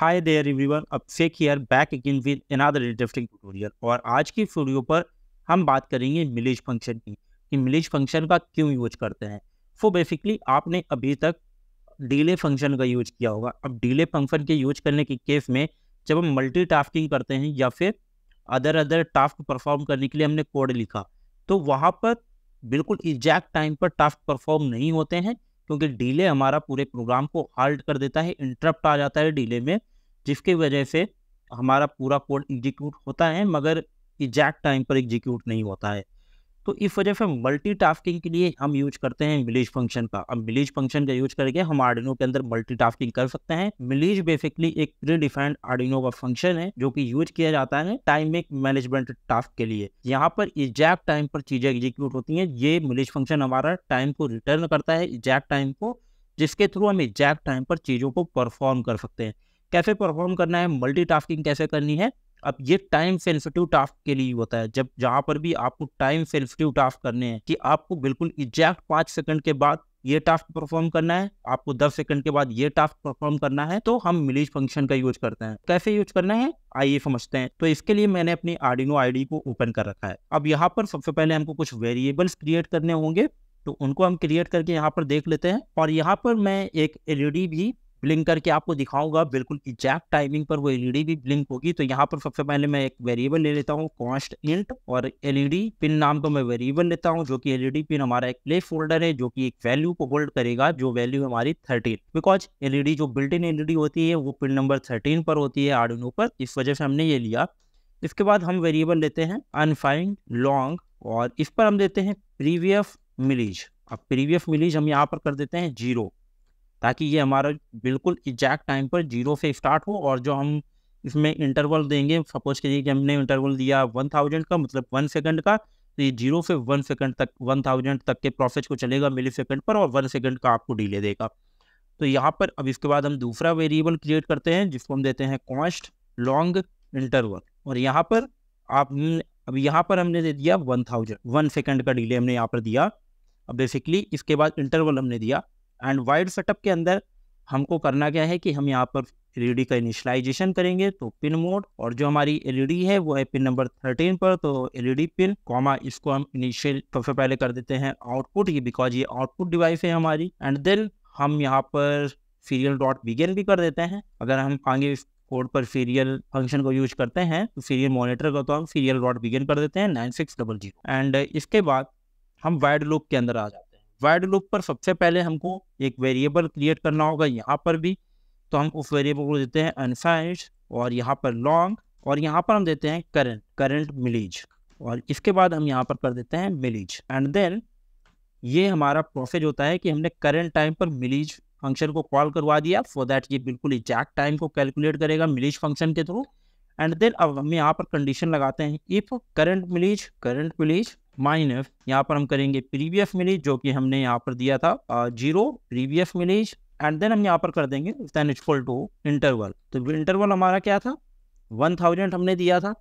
hi there everyone अब फेक here back again with another interesting tutorial और आज की वीडियो पर हम बात करेंगे मिलेज फंक्शन की कि मिलेज फंक्शन का क्यों यूज करते हैं सो so बेसिकली आपने अभी तक डीले फंक्शन का यूज किया होगा अब डीले फंक्शन के यूज करने के केस में जब हम मल्टी करते हैं या फिर अदर अदर टास्क परफॉर्म करने के लिए हमने कोड लिखा तो वहाँ पर बिल्कुल एग्जैक्ट टाइम पर टास्क परफॉर्म नहीं होते हैं क्योंकि डीले हमारा पूरे प्रोग्राम को हाल्ट कर देता है इंटरप्ट आ जाता है डीले में जिसके वजह से हमारा पूरा कोड एग्जीक्यूट होता है मगर एग्जैक्ट टाइम पर एग्जीक्यूट नहीं होता है तो इस वजह से मल्टी टास्किंग के लिए हम यूज करते हैं मिलीज फंक्शन का अब मिलीज फंक्शन का यूज करके हम आर्डिनो के अंदर मल्टी टास्किंग कर सकते हैं मिलीज बेसिकली एक प्री डिफाइंड आर्डिनो का फंक्शन है जो कि यूज किया जाता है टाइम मैनेजमेंट टास्क के लिए यहाँ पर एग्जैक्ट टाइम पर चीजें एग्जीक्यूट होती है ये मिलीज फंक्शन हमारा टाइम को रिटर्न करता है एग्जैक्ट टाइम को जिसके थ्रू हम एग्जैक्ट टाइम पर चीज़ों को परफॉर्म कर सकते हैं कैसे परफॉर्म करना है मल्टीटास्किंग कैसे करनी है अब ये टाइम सेंसिटिव टास्क के लिए होता है जब जहाँ पर भी आपको टाइम सेंसिटिव टास्क करने हैं कि आपको बिल्कुल एग्जैक्ट पाँच सेकंड के बाद ये टास्क परफॉर्म करना है आपको दस सेकंड के बाद ये टास्क परफॉर्म करना है तो हम मिलीज फंक्शन का यूज करते हैं कैसे यूज करना है आइए समझते हैं तो इसके लिए मैंने अपनी आर्डिनो आईडी को ओपन कर रखा है अब यहाँ पर सबसे पहले हमको कुछ वेरिएबल्स क्रिएट करने होंगे तो उनको हम क्रिएट करके यहाँ पर देख लेते हैं और यहाँ पर मैं एक एलईडी भी ब्लिंक करके आपको दिखाऊंगा बिल्कुल एग्जैक्ट टाइमिंग पर वो एलईडी भी ब्लिंक होगी तो यहाँ पर सबसे पहले मैं एक वेरिएबल ले लेता हूँ कॉस्ट इंट और एलईडी पिन नाम का तो मैं वेरिएबल लेता हूँ जो कि एलईडी पिन हमारा एक प्लेस होल्डर है जो कि एक वैल्यू को होल्ड करेगा जो वैल्यू हमारी थर्टीन बिकॉज एलईडी जो बिल्ट इन एलईडी होती है वो पिन नंबर थर्टीन पर होती है आर्डिनो पर इस वजह से हमने ये लिया इसके बाद हम वेरिएबल लेते हैं अनफाइंड लॉन्ग और इस पर हम देते हैं प्रीवियस मिलीज अब प्रीवियस मिलीज हम यहाँ पर कर देते हैं जीरो ताकि ये हमारा बिल्कुल एग्जैक्ट टाइम पर जीरो से स्टार्ट हो और जो हम इसमें इंटरवल देंगे सपोज करिए कि हमने इंटरवल दिया वन थाउजेंड का मतलब वन सेकंड का तो ये जीरो से वन सेकंड तक वन थाउजेंड तक के प्रोसेस को चलेगा मिली सेकंड पर और वन सेकंड का आपको डिले देगा तो यहाँ पर अब इसके बाद हम दूसरा वेरिएबल क्रिएट करते हैं जिसको हम देते हैं कॉस्ट लॉन्ग इंटरवल और यहाँ पर आप अब यहाँ पर हमने दे दिया वन थाउजेंड वन सेकेंड का डिले हमने यहाँ पर दिया अब बेसिकली इसके बाद इंटरवल हमने दिया एंड वाइड सेटअप के अंदर हमको करना क्या है कि हम यहाँ पर एल का इनिशलाइजेशन करेंगे तो पिन मोड और जो हमारी एल है वो है पिन नंबर थर्टीन पर तो एल पिन कॉमा इसको हम इनिशियल सबसे पहले कर देते हैं आउटपुट ये बिकॉज ये आउटपुट डिवाइस है हमारी एंड देन हम यहाँ पर सीरियल डॉट बिगेन भी कर देते हैं अगर हम आगे कोड पर सीरियल फंक्शन को यूज करते हैं तो सीरियल मॉनिटर का तो हम सीरियल डॉट बिगेन कर देते हैं nine six double zero and इसके बाद हम वाइड लुक के अंदर आ जाते हैं वाइड लूप पर सबसे पहले हमको एक वेरिएबल क्रिएट करना होगा यहाँ पर भी तो हम उस वेरिएबल को देते हैं अनसाइज और यहाँ पर लॉन्ग और यहाँ पर हम देते हैं करंट करंट मिलीज और इसके बाद हम यहाँ पर कर देते हैं मिलीज एंड देन ये हमारा प्रोसेस होता है कि हमने करंट टाइम पर मिलीज फंक्शन को कॉल करवा दिया फॉर दैट ये बिल्कुल एग्जैक्ट टाइम को कैलकुलेट करेगा मिलीज फंक्शन के थ्रू एंड देन अब हम यहाँ पर कंडीशन लगाते हैं if current millis current millis minus यहाँ पर हम करेंगे प्रीवियस मिलीज जो कि हमने यहाँ पर दिया था zero previous millis and then हम यहाँ पर कर देंगे देन इजक्वल टू इंटरवल तो इंटरवल हमारा क्या था वन थाउजेंड हमने दिया था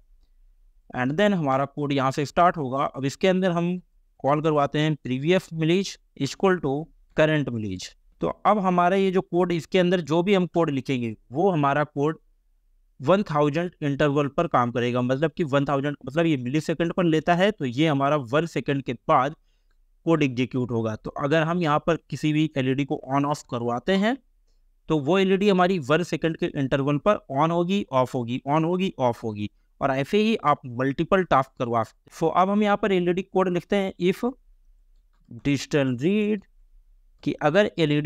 एंड देन हमारा कोड यहाँ से स्टार्ट होगा अब इसके अंदर हम कॉल करवाते हैं previous millis is equal to current millis तो अब हमारा ये जो कोड इसके अंदर जो भी हम कोड लिखेंगे वो हमारा कोड वन थाउजेंड इंटरवल पर काम करेगा मतलब कि वन थाउजेंड मतलब ये मिली सेकेंड पर लेता है तो ये हमारा वन सेकेंड के बाद कोड एग्जीक्यूट होगा तो अगर हम यहाँ पर किसी भी एलईडी e को ऑन ऑफ करवाते हैं तो वो एलईडी e हमारी वन सेकेंड के इंटरवल पर ऑन होगी ऑफ होगी ऑन होगी ऑफ होगी और ऐसे ही आप मल्टीपल टास्क करवा सकते सो अब हम यहाँ पर एल कोड e लिखते हैं इफ डिजिटल रीड कि अगर एल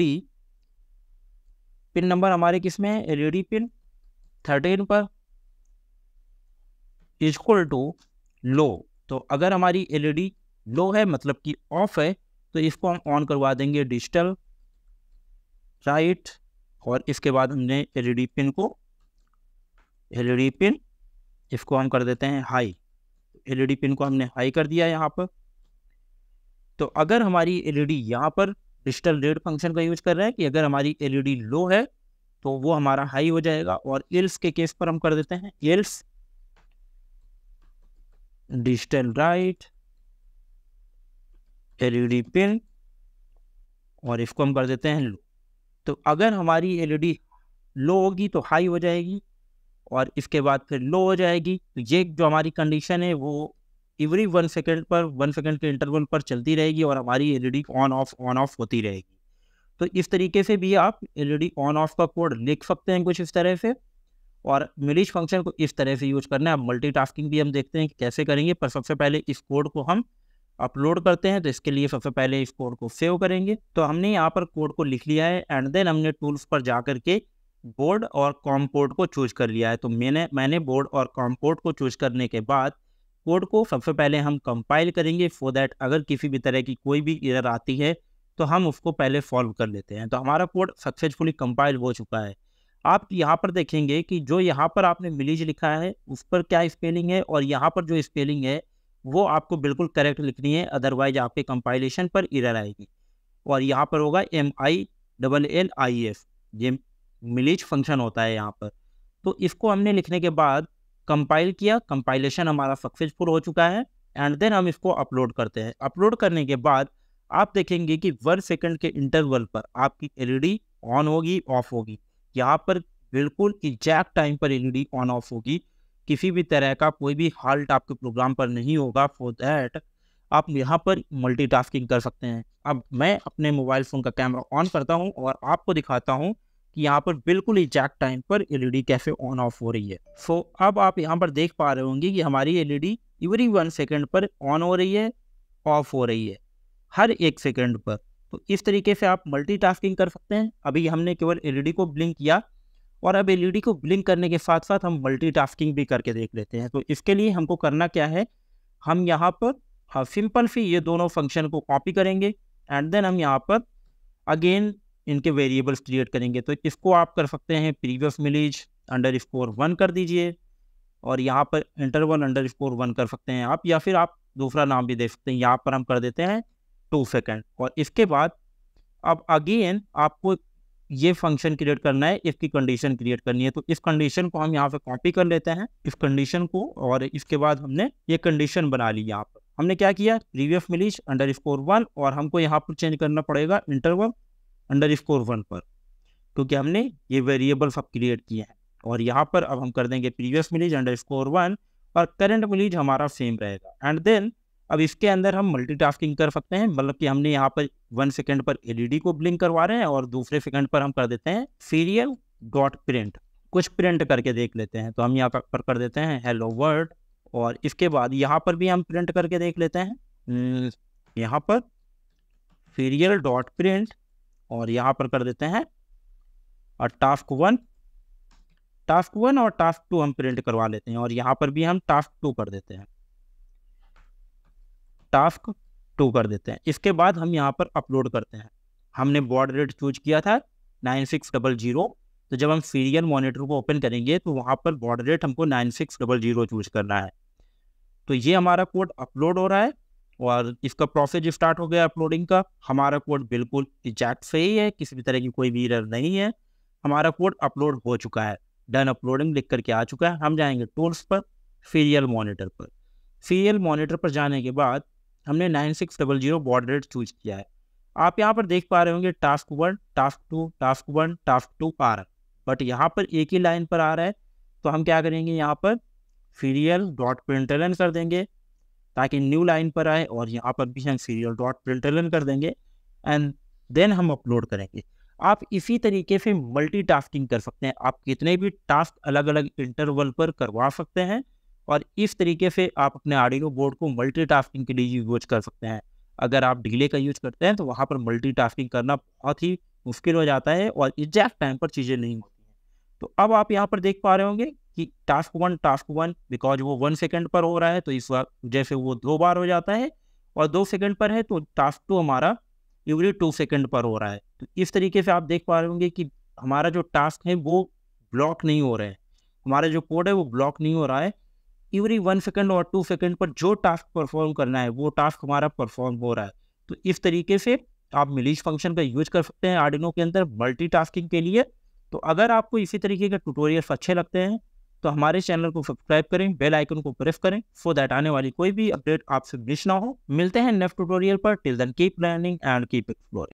पिन नंबर हमारे किस में है एल पिन थर्टीन पर इक्वल टू लो तो अगर हमारी एलईडी लो e है मतलब कि ऑफ है तो इसको हम ऑन करवा देंगे डिजिटल राइट और इसके बाद हमने एलईडी पिन e को एलईडी पिन e इसको हम कर देते हैं हाई एलईडी पिन को हमने हाई कर दिया यहाँ पर तो अगर हमारी एलईडी यहाँ पर डिजिटल रेड फंक्शन का यूज कर रहे हैं कि अगर हमारी एलईडी लो है तो वो हमारा हाई हो जाएगा और एल्स के केस पर हम कर देते हैं else digital write LED pin और इसको हम कर देते हैं लो तो अगर हमारी एलईडी लो e होगी तो हाई हो जाएगी और इसके बाद फिर लो हो जाएगी तो ये जो हमारी कंडीशन है वो एवरी वन सेकेंड पर वन सेकेंड के इंटरवल पर चलती रहेगी और हमारी LED on off on off होती रहेगी तो इस तरीके से भी आप एल ऑन ऑफ का कोड लिख सकते हैं कुछ इस तरह से और मिलीज फंक्शन को इस तरह से यूज करना है अब मल्टीटास्किंग भी हम देखते हैं कि कैसे करेंगे पर सबसे पहले इस कोड को हम अपलोड करते हैं तो इसके लिए सबसे पहले इस कोड को सेव करेंगे तो हमने यहाँ पर कोड को लिख लिया है एंड देन हमने टूल्स पर जा करके बोर्ड और कॉम पोर्ट को चूज कर लिया है तो मैंने मैंने बोर्ड और कॉम पोर्ट को चूज करने के बाद कोड को सबसे पहले हम कंपाइल करेंगे फॉर दैट अगर किसी भी तरह की कोई भी इधर आती है तो हम उसको पहले सॉल्व कर लेते हैं तो हमारा कोड सक्सेसफुली कंपाइल हो चुका है आप यहाँ पर देखेंगे कि जो यहाँ पर आपने मिलीज लिखा है उस पर क्या स्पेलिंग है और यहाँ पर जो स्पेलिंग है वो आपको बिल्कुल करेक्ट लिखनी है अदरवाइज आपके कंपाइलेशन पर इरर आएगी और यहाँ पर होगा M I double L I F ये मिलीज फंक्शन होता है यहाँ पर तो इसको हमने लिखने के बाद कंपाइल किया कंपाइलेशन हमारा सक्सेसफुल हो चुका है एंड देन हम इसको अपलोड करते हैं अपलोड करने के बाद आप देखेंगे कि वन सेकंड के इंटरवल पर आपकी एलईडी ऑन e होगी ऑफ होगी यहाँ पर बिल्कुल एग्जैक्ट टाइम पर एलईडी ऑन ऑफ होगी किसी भी तरह का कोई भी हाल्ट आपके प्रोग्राम पर नहीं होगा फॉर दैट आप यहाँ पर मल्टीटास्किंग कर सकते हैं अब मैं अपने मोबाइल फ़ोन का कैमरा ऑन करता हूँ और आपको दिखाता हूँ कि यहाँ पर बिल्कुल एग्जैक्ट टाइम पर एलईडी e कैसे ऑन ऑफ हो रही है सो so, अब आप यहाँ पर देख पा रहे होंगे कि हमारी एलईडी एवरी वन सेकेंड पर ऑन हो रही है ऑफ हो रही है हर एक सेकेंड पर तो इस तरीके से आप मल्टीटास्किंग कर सकते हैं अभी हमने केवल एलईडी e को ब्लिंक किया और अब एलईडी e को ब्लिंक करने के साथ साथ हम मल्टीटास्किंग भी करके देख लेते हैं तो इसके लिए हमको करना क्या है हम यहाँ पर हाँ सिंपल सी ये दोनों फंक्शन को कॉपी करेंगे एंड देन हम यहाँ पर अगेन इनके वेरिएबल्स क्रिएट करेंगे तो इसको आप कर सकते हैं previous millis underscore one कर दीजिए और यहाँ पर इंटरवल अंडर स्कोर वन कर सकते हैं आप या फिर आप दूसरा नाम भी दे सकते हैं यहाँ पर हम कर देते हैं टू सेकेंड और इसके बाद अब अगेन आपको ये फंक्शन क्रिएट करना है इसकी कंडीशन क्रिएट करनी है तो इस कंडीशन को हम यहाँ पे कॉपी कर लेते हैं इस कंडीशन को और इसके बाद हमने ये कंडीशन बना ली यहाँ पर हमने क्या किया previous millis underscore one और हमको यहाँ पर चेंज करना पड़ेगा इंटरवल अंडर स्कोर वन पर तो क्योंकि हमने ये वेरिएबल सब क्रिएट किए हैं और यहाँ पर अब हम कर देंगे previous millis underscore one और करेंट मिलीज हमारा सेम रहेगा एंड देन अब इसके अंदर हम मल्टीटास्किंग कर सकते हैं मतलब कि हमने यहाँ पर वन सेकेंड पर एलईडी e को ब्लिंक करवा रहे हैं और दूसरे सेकेंड पर हम कर देते हैं सीरियल डॉट प्रिंट कुछ प्रिंट करके देख लेते हैं तो हम यहाँ पर कर देते हैं हेलो वर्ड और इसके बाद यहाँ पर भी हम प्रिंट करके देख लेते हैं हम्म, यहाँ पर सीरियल डॉट प्रिंट और यहाँ पर कर देते हैं और टास्क वन टास्क वन और टास्क टू हम प्रिंट करवा लेते हैं और यहाँ पर भी हम टास्क टू कर देते हैं टास्क टू कर देते हैं इसके बाद हम यहाँ पर अपलोड करते हैं हमने बॉड रेट चूज किया था नाइन सिक्स डबल जीरो तो जब हम सीरियल मॉनिटर को ओपन करेंगे तो वहाँ पर बॉड रेट हमको nine six double zero choose करना है तो ये हमारा कोड अपलोड हो रहा है और इसका प्रोसेस स्टार्ट हो गया अपलोडिंग का हमारा कोड बिल्कुल एग्जैक्ट सही है किसी भी तरह की कोई भी एरर नहीं है हमारा कोड अपलोड हो चुका है डन अपलोडिंग लिख करके आ चुका है हम जाएंगे टूल्स पर सीरियल मॉनिटर पर सीरियल मॉनिटर पर जाने के बाद हमने nine six double zero border rate choose किया है आप यहाँ पर देख पा रहे होंगे task one task two task one task two आ रहा है बट यहाँ पर एक ही लाइन पर आ रहा है तो हम क्या करेंगे यहाँ पर सीरियल डॉट प्रिंटलन कर देंगे ताकि न्यू लाइन पर आए और यहाँ पर भी हम सीरियल डॉट प्रिंटलन कर देंगे एंड देन हम अपलोड करेंगे आप इसी तरीके से मल्टीटास्किंग कर सकते हैं आप कितने भी टास्क अलग अलग इंटरवल पर करवा सकते हैं और इस तरीके से आप अपने आर्डिनो बोर्ड को मल्टीटास्किंग के लिए यूज कर सकते हैं अगर आप ढीले का यूज करते हैं तो वहाँ पर मल्टीटास्किंग करना बहुत ही मुश्किल हो जाता है और एग्जैक्ट टाइम पर चीज़ें नहीं होती हैं तो अब आप यहाँ पर देख पा रहे होंगे कि task one task one because वो वन सेकेंड पर हो रहा है तो इस बार जैसे वो दो बार हो जाता है और दो सेकेंड पर है तो टास्क टू हमारा एवरी टू सेकेंड पर हो रहा है तो इस तरीके से आप देख पा रहे होंगे कि हमारा जो टास्क है वो ब्लॉक नहीं हो रहा है हमारा जो कोड है वो ब्लॉक नहीं हो रहा है एवरी वन सेकेंड और टू सेकेंड पर जो टास्क परफॉर्म करना है वो टास्क हमारा परफॉर्म हो रहा है तो इस तरीके से आप मिलीज फंक्शन का यूज कर सकते हैं आर्डिनो के अंदर मल्टीटास्किंग के लिए तो अगर आपको इसी तरीके के ट्यूटोरियल्स अच्छे लगते हैं तो हमारे चैनल को सब्सक्राइब करें बेल आइकन को प्रेस करें सो दैट आने वाली कोई भी अपडेट आपसे मिस ना हो मिलते हैं नेक्स्ट ट्यूटोरियल पर till then keep learning and keep exploring